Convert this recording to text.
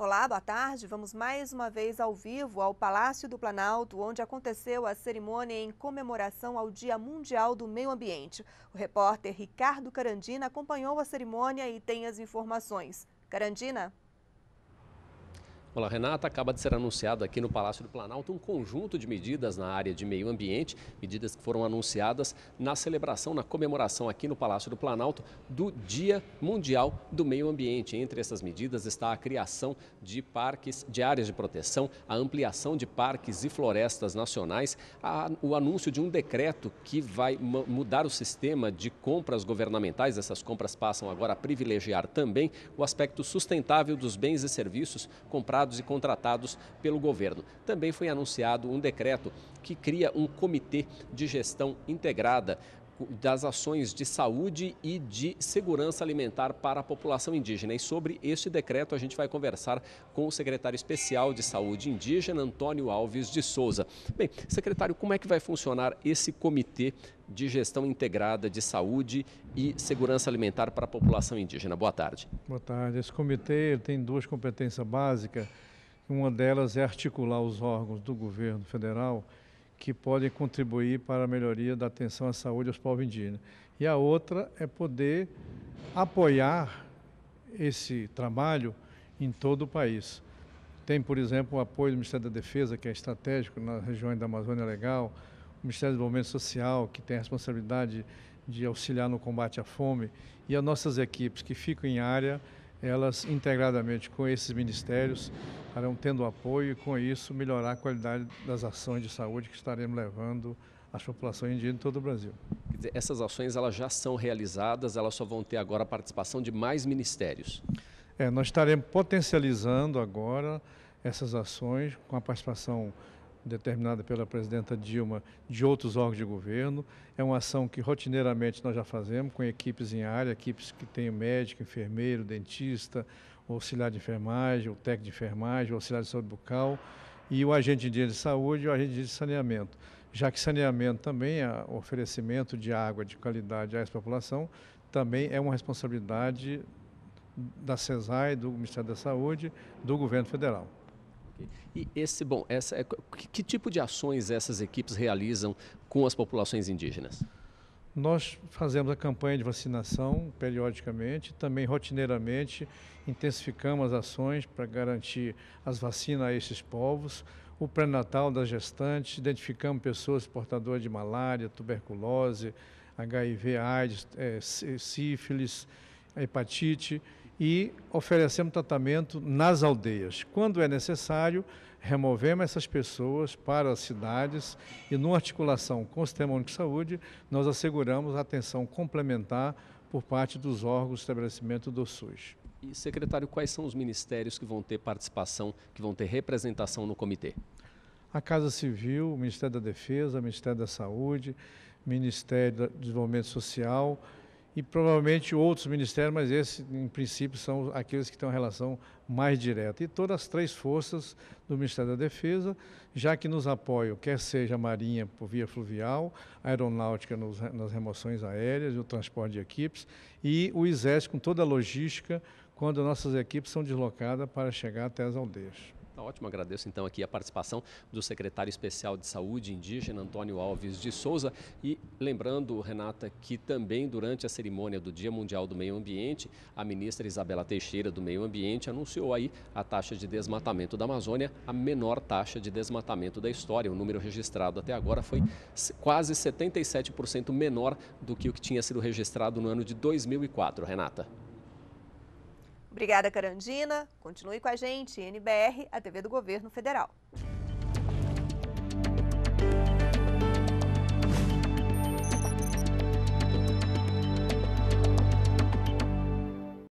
Olá, boa tarde. Vamos mais uma vez ao vivo ao Palácio do Planalto, onde aconteceu a cerimônia em comemoração ao Dia Mundial do Meio Ambiente. O repórter Ricardo Carandina acompanhou a cerimônia e tem as informações. Carandina. Olá, Renata. Acaba de ser anunciado aqui no Palácio do Planalto um conjunto de medidas na área de meio ambiente, medidas que foram anunciadas na celebração, na comemoração aqui no Palácio do Planalto do Dia Mundial do Meio Ambiente. Entre essas medidas está a criação de parques, de áreas de proteção, a ampliação de parques e florestas nacionais, a, o anúncio de um decreto que vai mudar o sistema de compras governamentais. Essas compras passam agora a privilegiar também o aspecto sustentável dos bens e serviços comprados preparados e contratados pelo governo. Também foi anunciado um decreto que cria um comitê de gestão integrada das ações de saúde e de segurança alimentar para a população indígena. E sobre este decreto, a gente vai conversar com o secretário especial de saúde indígena, Antônio Alves de Souza. Bem, secretário, como é que vai funcionar esse comitê de gestão integrada de saúde e segurança alimentar para a população indígena? Boa tarde. Boa tarde. Esse comitê tem duas competências básicas. Uma delas é articular os órgãos do governo federal que podem contribuir para a melhoria da atenção à saúde aos povos indígenas. E a outra é poder apoiar esse trabalho em todo o país. Tem, por exemplo, o apoio do Ministério da Defesa, que é estratégico nas regiões da Amazônia Legal, o Ministério do Desenvolvimento Social, que tem a responsabilidade de auxiliar no combate à fome, e as nossas equipes que ficam em área elas integradamente com esses ministérios estarão tendo apoio e com isso melhorar a qualidade das ações de saúde que estaremos levando às populações indígenas de todo o Brasil. Dizer, essas ações elas já são realizadas, elas só vão ter agora a participação de mais ministérios. É, nós estaremos potencializando agora essas ações com a participação determinada pela presidenta Dilma de outros órgãos de governo. É uma ação que rotineiramente nós já fazemos com equipes em área, equipes que têm médico, enfermeiro, dentista, auxiliar de enfermagem, o técnico de enfermagem, o auxiliar de saúde bucal e o agente de dinheiro de saúde e o agente de saneamento. Já que saneamento também, é oferecimento de água de qualidade à população, também é uma responsabilidade da CESAI, do Ministério da Saúde, do governo federal. E esse, bom, essa, é, que, que tipo de ações essas equipes realizam com as populações indígenas? Nós fazemos a campanha de vacinação periodicamente, também rotineiramente intensificamos as ações para garantir as vacinas a esses povos. O pré-natal das gestantes, identificamos pessoas portadoras de malária, tuberculose, HIV, AIDS, é, sífilis, hepatite e oferecemos tratamento nas aldeias. Quando é necessário, removemos essas pessoas para as cidades e, numa articulação com o Sistema Único de Saúde, nós asseguramos a atenção complementar por parte dos órgãos de estabelecimento do SUS. E, secretário, quais são os ministérios que vão ter participação, que vão ter representação no comitê? A Casa Civil, o Ministério da Defesa, o Ministério da Saúde, Ministério do Desenvolvimento Social, e provavelmente outros ministérios, mas esses, em princípio, são aqueles que têm uma relação mais direta. E todas as três forças do Ministério da Defesa, já que nos apoiam, quer seja a Marinha por via fluvial, a Aeronáutica nos, nas remoções aéreas e o transporte de equipes, e o Exército com toda a logística, quando nossas equipes são deslocadas para chegar até as aldeias. Tá ótimo, agradeço então aqui a participação do secretário especial de saúde indígena, Antônio Alves de Souza. E lembrando, Renata, que também durante a cerimônia do Dia Mundial do Meio Ambiente, a ministra Isabela Teixeira do Meio Ambiente anunciou aí a taxa de desmatamento da Amazônia, a menor taxa de desmatamento da história. O número registrado até agora foi quase 77% menor do que o que tinha sido registrado no ano de 2004, Renata. Obrigada, Carandina. Continue com a gente, NBR, a TV do Governo Federal.